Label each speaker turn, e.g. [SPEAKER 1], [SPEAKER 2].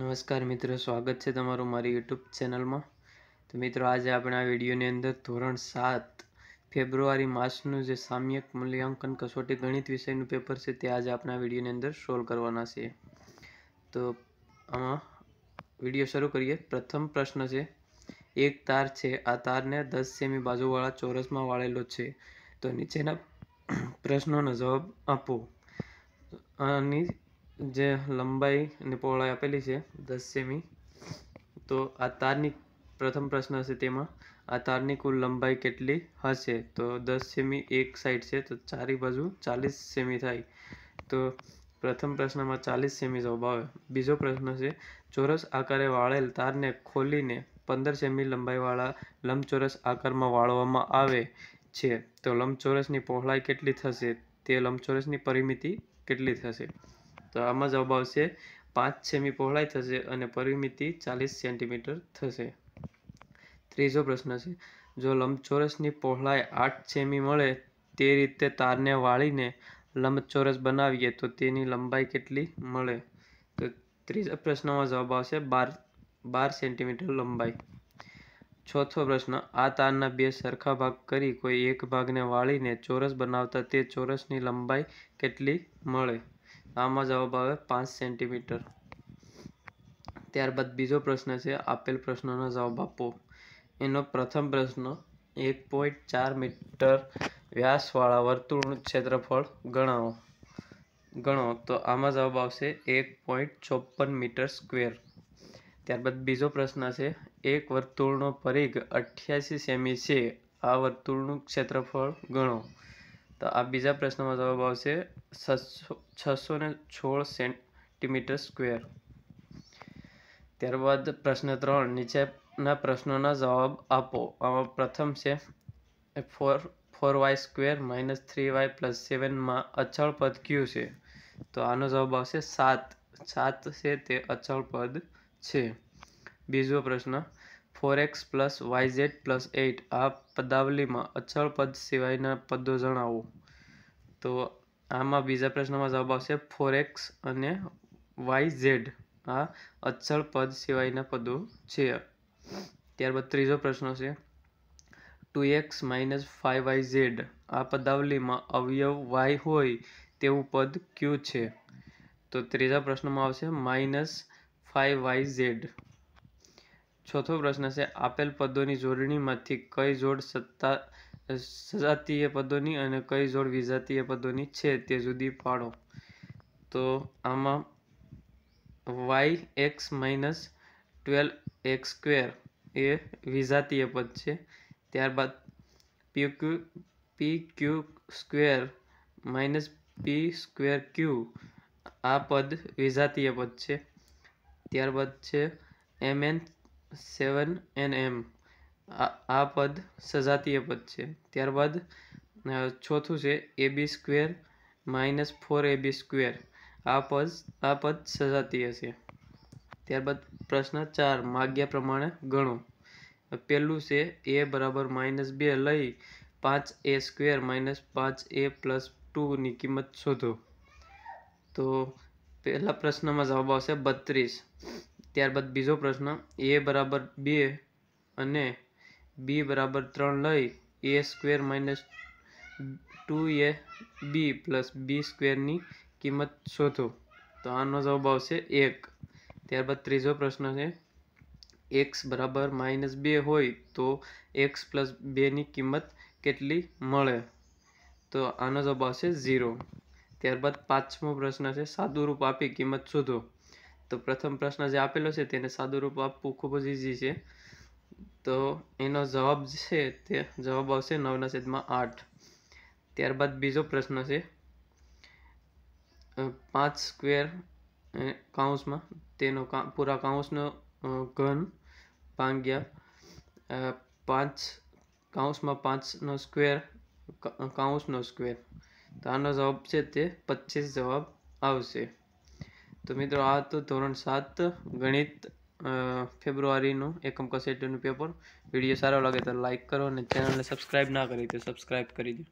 [SPEAKER 1] નમસ્કાર મિત્રો સ્વાગત છે તમારું મારી યુટ્યુબ ચેનલમાં તો મિત્રો આજે આપણે આ વિડીયોની અંદર ધોરણ સાત ફેબ્રુઆરી માસનું જે સામ્યક મૂલ્યાંકન કસોટી ગણિત વિષયનું પેપર છે તે આજે આપણે આ વિડીયોની અંદર સોલ્વ કરવાના છીએ તો આમાં વિડીયો શરૂ કરીએ પ્રથમ પ્રશ્ન છે એક તાર છે આ તારને દસ સેમી બાજુવાળા ચોરસમાં વાળેલો છે તો નીચેના પ્રશ્નોનો જવાબ આપો આની જે લંબાઈ અને પહોળાઈ આપેલી છે દસ સેમી તો આ તારની પ્રથમ પ્રશ્ન હશે તેમાં આ તારની કુલ લંબાઈ કેટલી હશે તો દસ સેમી એક સાઈડ છે તો ચારી બાજુ ચાલીસ સેમી થાય તો પ્રથમ પ્રશ્નમાં ચાલીસ સેમી જવાબ આવે બીજો પ્રશ્ન છે ચોરસ આકારે વાળેલ તારને ખોલીને પંદર સેમી લંબાઈવાળા લંબચોરસ આકારમાં વાળવામાં આવે છે તો લંબચોરસની પહોળાઈ કેટલી થશે તે લંબચોરસની પરિમિતિ કેટલી થશે તો આમાં જવાબ આવશે પાંચ છેમી પહોળાઈ થશે અને પરિમિતિ ચાલીસ સેન્ટીમીટર થશે ત્રીજો પ્રશ્ન છે જો લંબચોરસની પહોળાઈ આઠ છેમી મળે તે રીતે તારને વાળીને લંબચોરસ બનાવીએ તો તેની લંબાઈ કેટલી મળે તો ત્રીજા પ્રશ્નમાં જવાબ આવશે બાર બાર સેન્ટીમીટર લંબાઈ ચોથો પ્રશ્ન આ તારના બે સરખા ભાગ કરી કોઈ એક ભાગને વાળીને ચોરસ બનાવતા તે ચોરસની લંબાઈ કેટલી મળે આમાં જવાબ આવે પાંચ સેન્ટીમીટર ત્યારબાદ બીજો પ્રશ્ન છે આપેલ પ્રશ્નનો જવાબ આપો એનો પ્રથમ પ્રશ્ન એક પોઈન્ટ ચાર મીટર વ્યાસવાળા વર્તુળનું ક્ષેત્રફળ ગણાવો ગણો તો આમાં જવાબ આવશે એક પોઈન્ટ ચોપન મીટર સ્ક્વેર ત્યારબાદ બીજો પ્રશ્ન છે એક વર્તુળનો પરિઘ અઠ્યાસી સેમી છે આ વર્તુળનું ક્ષેત્રફળ ગણો તો આ બીજા પ્રશ્નનો જવાબ આવશે છસો ને સોળ સેન્ટીમીટર સ્ક્વેર ત્યારબાદ પ્રશ્ન ત્રણ નીચેના પ્રશ્નોના જવાબ આપો આમાં પ્રથમ છે four four y square minus three y plus સેવનમાં અચળ પદ કયું છે તો આનો જવાબ આવશે સાત સાત છે તે અચળ પદ છે બીજો પ્રશ્ન four x plus y z plus eight આ પદાવલીમાં અચળ પદ સિવાયના પદો જણાવો તો આમાં બીજા પ્રશ્નમાં જવાબ આવશે ફોર એક્સ અને વાય ઝેડ આ અચળ પદ સિવાયના પદો છે ત્યારબાદ ત્રીજો પ્રશ્ન છે two x minus five y z આ પદાવલીમાં અવયવ વાય હોય તેવું પદ ક્યુ છે તો ત્રીજા પ્રશ્નમાં આવશે માઇનસ ફાઇવ વાય ઝેડ ચોથો પ્રશ્ન છે આપેલ પદોની જોડણીમાંથી કઈ જોડ સત્તા સજાતીય પદોની અને કઈ જોડ વિજાતીય પદોની છે તે જુદી પાડો તો આમાં y x minus twelve x square એ વિજાતીય પદ છે ત્યારબાદ p q p q square minus p square q આ પદ વિજાતીય પદ છે ત્યારબાદ છે એમ એન સેવન એન એમ આ પદ સજાતીય પદ છે ત્યારબાદ ચોથું છે a b square minus four a b square આ પદ આ પદ સજાતીય છે ત્યારબાદ પ્રશ્ન ચાર માગ્યા પ્રમાણે ગણો પહેલું છે એ બરાબર માઇનસ બે લઈ પાંચ એ સ્ક્વેર માઇનસ પાંચ એ પ્લસ ટુની કિંમત શોધો તો પહેલા પ્રશ્નમાં જવાબ આવશે બત્રીસ ત્યારબાદ બીજો પ્રશ્ન એ બરાબર બે અને બી બરાબર ત્રણ લઈ a square minus two a b plus b સ્ક્વેરની કિંમત શોધો તો આનો જવાબ આવશે એક ત્યારબાદ ત્રીજો પ્રશ્ન છે એક્સ બરાબર માઇનસ બે હોય તો એક્સ પ્લસ બેની કિંમત કેટલી મળે તો આનો જવાબ આવશે ઝીરો ત્યારબાદ પાંચમો પ્રશ્ન છે સાદું રૂપ આપી કિંમત શોધો તો પ્રથમ પ્રશ્ન જે આપેલો છે તેને સાદુરૂપ આપવું ખૂબ જ ઇઝી છે તો એનો જવાબ છે તે જવાબ આવશે નવના છેદમાં આઠ ત્યારબાદ બીજો પ્રશ્ન છે પાંચ સ્ક્વેર કાઉન્સમાં તેનો પૂરા કાઉન્સનો ઘન ભાંગ્યા પાંચ કાઉન્સમાં પાંચનો સ્ક્વેર કાઉન્સનો સ્ક્વેર તો આનો જવાબ છે તે પચીસ જવાબ આવશે તો મિત્રો આ હતું ધોરણ સાત ગણિત ફેબ્રુઆરીનું એકમ કસેટીનું પેપર વિડીયો સારો લાગે તો લાઇક કરો અને ચેનલને સબસ્ક્રાઈબ ના કરી તો સબસ્ક્રાઈબ કરી દો